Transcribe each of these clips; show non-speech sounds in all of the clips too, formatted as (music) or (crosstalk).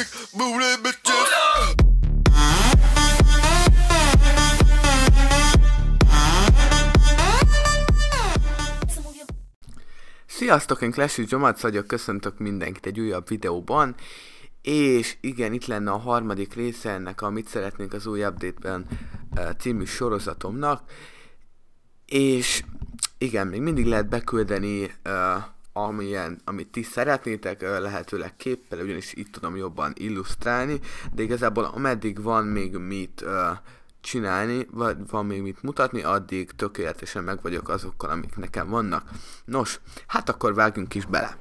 big booty bitches. Sziasztok, én Clash Jomac vagyok, köszöntök mindenkit egy újabb videóban, és igen, itt lenne a harmadik része ennek, amit szeretnénk az új update-ben eh, című sorozatomnak, és igen, még mindig lehet beküldeni uh, amilyen, amit ti szeretnétek, lehetőleg képpel, ugyanis itt tudom jobban illusztrálni, de igazából ameddig van még mit csinálni, vagy van még mit mutatni, addig tökéletesen meg vagyok azokkal, amik nekem vannak. Nos, hát akkor vágjunk is bele.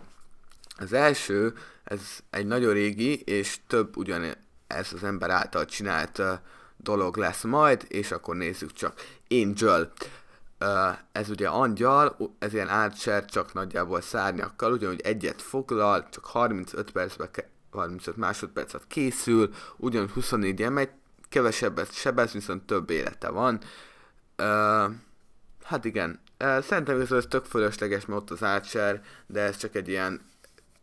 Az első, ez egy nagyon régi, és több ugyan ez az ember által csinált dolog lesz majd, és akkor nézzük csak. Angel ez ugye angyal, ez ilyen átser, csak nagyjából szárnyakkal, ugyanúgy egyet foglal, csak 35 percbe, 35 másodpercet készül, ugyanúgy 24 ilyen megy, kevesebbet sebez, viszont több élete van. hát igen, szerintem ez tök fölösleges, mert ott az átser, de ez csak egy ilyen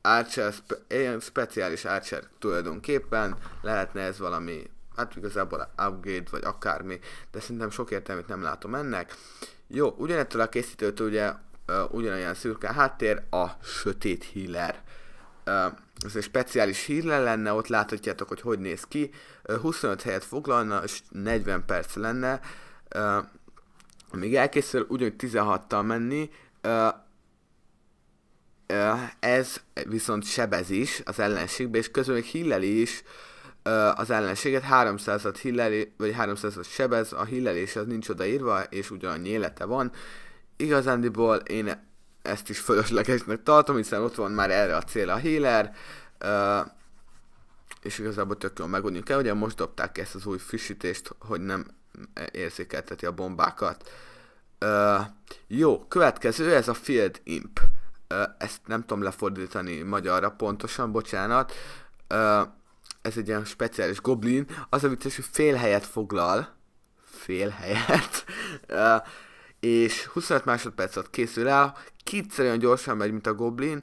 Archer, ilyen speciális Archer tulajdonképpen, lehetne ez valami hát igazából upgrade vagy akármi, de szerintem sok értelmét nem látom ennek. Jó, ugyanettől a készítőtől ugye uh, ugyanolyan szürke háttér, a sötét healer. Uh, ez egy speciális healer lenne, ott láthatjátok, hogy hogy néz ki. Uh, 25 helyet foglalna, és 40 perc lenne. Uh, amíg elkészül, ugyanúgy 16-tal menni. Uh, ez viszont sebez is az ellenségbe, és közben még is. Uh, az ellenséget, 300-at hilleli, vagy 300-at sebez, a hillelés az nincs odaírva, és ugyanannyi élete van. Igazándiból én ezt is fölöslegesnek tartom, hiszen ott van már erre a cél a healer, ö, és igazából tök jól megoldni, kell, ugye most dobták ezt az új frissítést, hogy nem érzékelteti a bombákat. Ö, jó, következő, ez a Field Imp. Ö, ezt nem tudom lefordítani magyarra pontosan, bocsánat. Ö, ez egy olyan speciális goblin, az a vicces, hogy fél helyet foglal, fél helyet, (laughs) és 25 másodperc alatt készül el, kétszer olyan gyorsan megy, mint a goblin,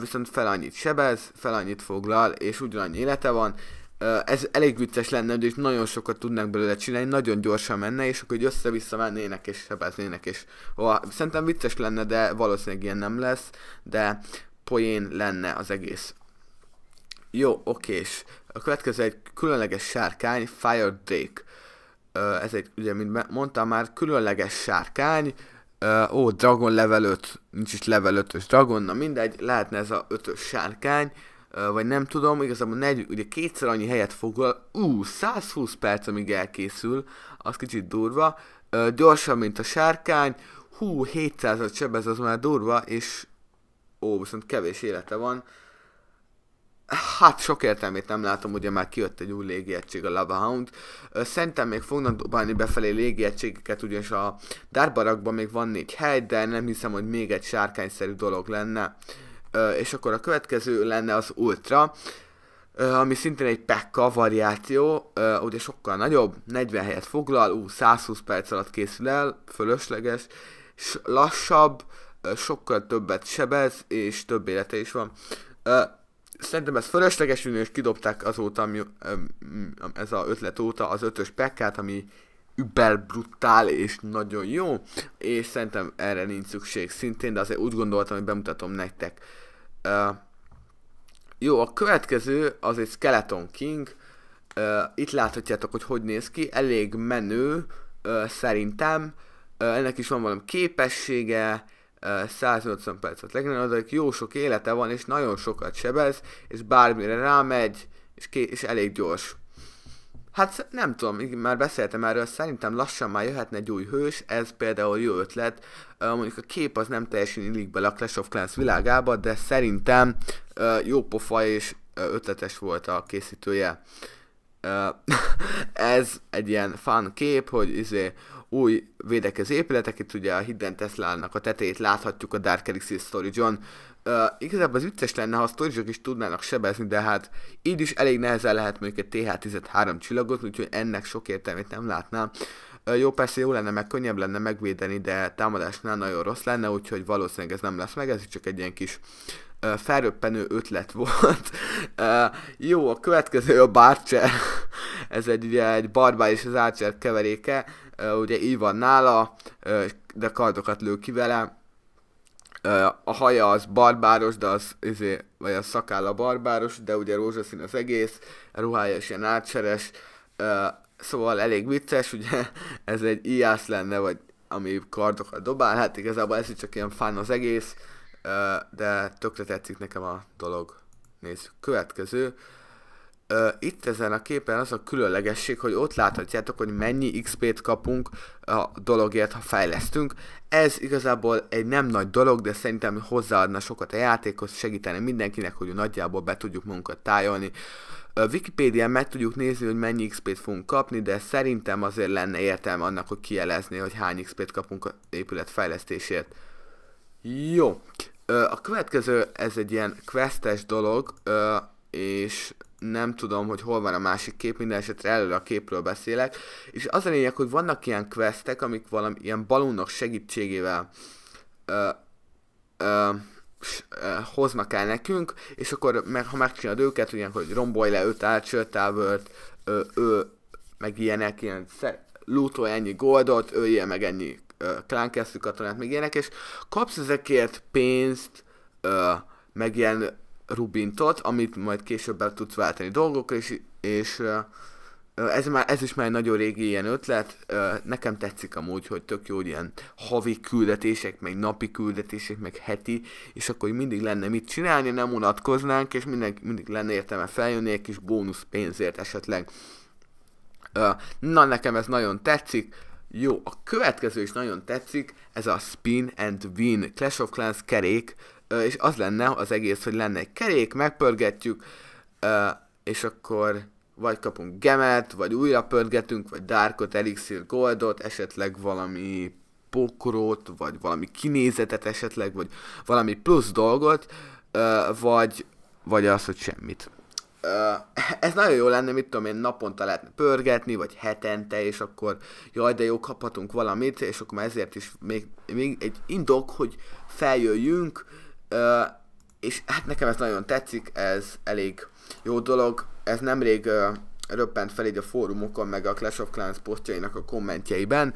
viszont fel annyit sebez, fel annyit foglal, és ugyanannyi élete van, ez elég vicces lenne, hogy nagyon sokat tudnánk belőle csinálni, nagyon gyorsan menne, és akkor össze-vissza mennének és sebeznének, és oh, szerintem vicces lenne, de valószínűleg ilyen nem lesz, de poén lenne az egész. Jó, okés. A következő egy különleges sárkány, Fire Drake. ez egy, ugye, mint mondtam már, különleges sárkány. ó, Dragon level 5, nincs is level 5-ös Dragon, na mindegy, lehetne ez a 5-ös sárkány, vagy nem tudom, igazából negy, ugye kétszer annyi helyet foglal, ú, 120 perc, amíg elkészül, az kicsit durva, uh, gyorsabb, mint a sárkány, hú, 700 sebez, az már durva, és ó, viszont kevés élete van, Hát sok értelmét nem látom, ugye már kijött egy új légiegység a Lava Hound. Szerintem még fognak dobálni befelé légiegységeket, ugyanis a Darbarakban még van négy hely, de nem hiszem, hogy még egy sárkányszerű dolog lenne. És akkor a következő lenne az Ultra, ami szintén egy pekka variáció, ugye sokkal nagyobb, 40 helyet foglal, ú, 120 perc alatt készül el, fölösleges, és lassabb, sokkal többet sebez, és több élete is van szerintem ez fölösleges ünő, és kidobták azóta, ami, ez a ötlet óta az ötös pekkát, ami übel brutál és nagyon jó, és szerintem erre nincs szükség szintén, de azért úgy gondoltam, hogy bemutatom nektek. Ö, jó, a következő az egy Skeleton King. Ö, itt láthatjátok, hogy hogy néz ki. Elég menő, ö, szerintem. Ö, ennek is van valami képessége, 180 percet legnagyobb, jó sok élete van, és nagyon sokat sebez, és bármire rámegy, és, ké- és elég gyors. Hát nem tudom, már beszéltem erről, szerintem lassan már jöhetne egy új hős, ez például jó ötlet. Mondjuk a kép az nem teljesen illik bele a Clash of Clans világába, de szerintem jó pofa és ötletes volt a készítője. (laughs) ez egy ilyen fun kép, hogy izé új védekező épületek, itt ugye a Hidden Tesla-nak a tetejét láthatjuk a Dark Elixir Storage-on. Uh, igazából az vicces lenne, ha a storage is tudnának sebezni, de hát így is elég nehezen lehet mondjuk egy th 13 csillagot, úgyhogy ennek sok értelmét nem látnám. Uh, jó, persze jó lenne, meg könnyebb lenne megvédeni, de támadásnál nagyon rossz lenne, úgyhogy valószínűleg ez nem lesz meg, ez csak egy ilyen kis felröppenő ötlet volt. Jó, a következő a Barcher. Ez egy, ugye, egy barbár és az Archer keveréke. Ugye így van nála, de kardokat lő ki vele. A haja az barbáros, de az, izé, vagy a szakálla barbáros, de ugye rózsaszín az egész, a ruhája is ilyen átseres, szóval elég vicces, ugye ez egy iász lenne, vagy ami kardokat dobál, hát igazából ez is csak ilyen fán az egész, de tökre tetszik nekem a dolog. Nézzük, következő. Itt ezen a képen az a különlegesség, hogy ott láthatjátok, hogy mennyi XP-t kapunk a dologért, ha fejlesztünk. Ez igazából egy nem nagy dolog, de szerintem hozzáadna sokat a játékhoz, segíteni mindenkinek, hogy nagyjából be tudjuk munkat tájolni. A Wikipédián meg tudjuk nézni, hogy mennyi XP-t fogunk kapni, de szerintem azért lenne értelme annak, hogy kielezni, hogy hány XP-t kapunk az épület fejlesztésért. Jó. A következő, ez egy ilyen questes dolog, és nem tudom, hogy hol van a másik kép, minden esetre előre a képről beszélek, és az a lényeg, hogy vannak ilyen questek, amik valami ilyen balónok segítségével ö, ö, ö, hoznak el nekünk, és akkor meg, ha megcsinálod őket, ugyan, hogy rombolj le öt átcsöltávört, ő meg ilyenek, ilyen lootolj ennyi goldot, ölje meg ennyi klánkesszük katonát, meg ilyenek, és kapsz ezekért pénzt, meg ilyen rubintot, amit majd később el tudsz váltani dolgokra, és, és ez, már, ez is már egy nagyon régi ilyen ötlet, nekem tetszik amúgy, hogy tök jó, hogy ilyen havi küldetések, meg napi küldetések, meg heti, és akkor mindig lenne mit csinálni, nem unatkoznánk, és mindig, mindig lenne értelme feljönni egy kis bónusz pénzért esetleg. Na, nekem ez nagyon tetszik, jó, a következő is nagyon tetszik, ez a Spin and Win Clash of Clans kerék, és az lenne az egész, hogy lenne egy kerék, megpörgetjük, és akkor vagy kapunk gemet, vagy újra pörgetünk, vagy dárkot, elixir, goldot, esetleg valami pokrot, vagy valami kinézetet esetleg, vagy valami plusz dolgot, vagy, vagy az, hogy semmit ez nagyon jó lenne, mit tudom én, naponta lehetne pörgetni, vagy hetente, és akkor jaj, de jó, kaphatunk valamit, és akkor már ezért is még, még egy indok, hogy feljöjjünk, és hát nekem ez nagyon tetszik, ez elég jó dolog, ez nemrég röppent fel így a fórumokon, meg a Clash of Clans posztjainak a kommentjeiben.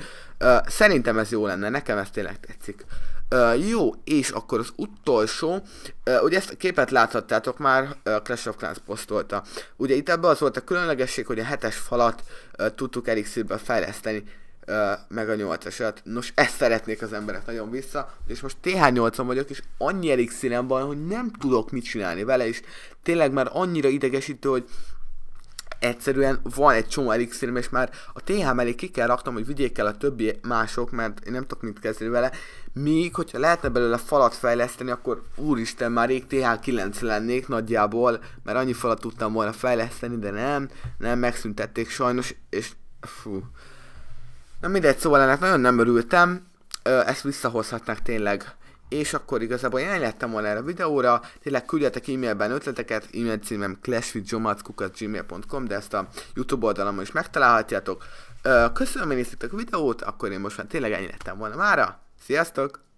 Szerintem ez jó lenne, nekem ez tényleg tetszik. Uh, jó, és akkor az utolsó, uh, ugye ezt a képet láthattátok már, uh, Clash of Clans posztolta. Ugye itt ebben az volt a különlegesség, hogy a hetes falat uh, tudtuk elixirbe fejleszteni, uh, meg a nyolcasat. Nos, ezt szeretnék az emberek nagyon vissza, és most TH8-on vagyok, és annyi elixirem van, hogy nem tudok mit csinálni vele, és tényleg már annyira idegesítő, hogy egyszerűen van egy csomó elixírim, és már a TH elé ki kell raktam, hogy vigyék el a többi mások, mert én nem tudok mit kezdeni vele. Míg, hogyha lehetne belőle falat fejleszteni, akkor úristen, már rég TH9 lennék nagyjából, mert annyi falat tudtam volna fejleszteni, de nem, nem megszüntették sajnos, és fú. Na mindegy, szóval ennek nagyon nem örültem, ezt visszahozhatnak tényleg és akkor igazából én lettem volna erre a videóra, tényleg küldjetek e-mailben ötleteket, e-mail címem clashwithjomatskukat.gmail.com, de ezt a YouTube oldalamon is megtalálhatjátok. Köszönöm, hogy néztétek a videót, akkor én most már tényleg ennyi lettem volna mára. Sziasztok!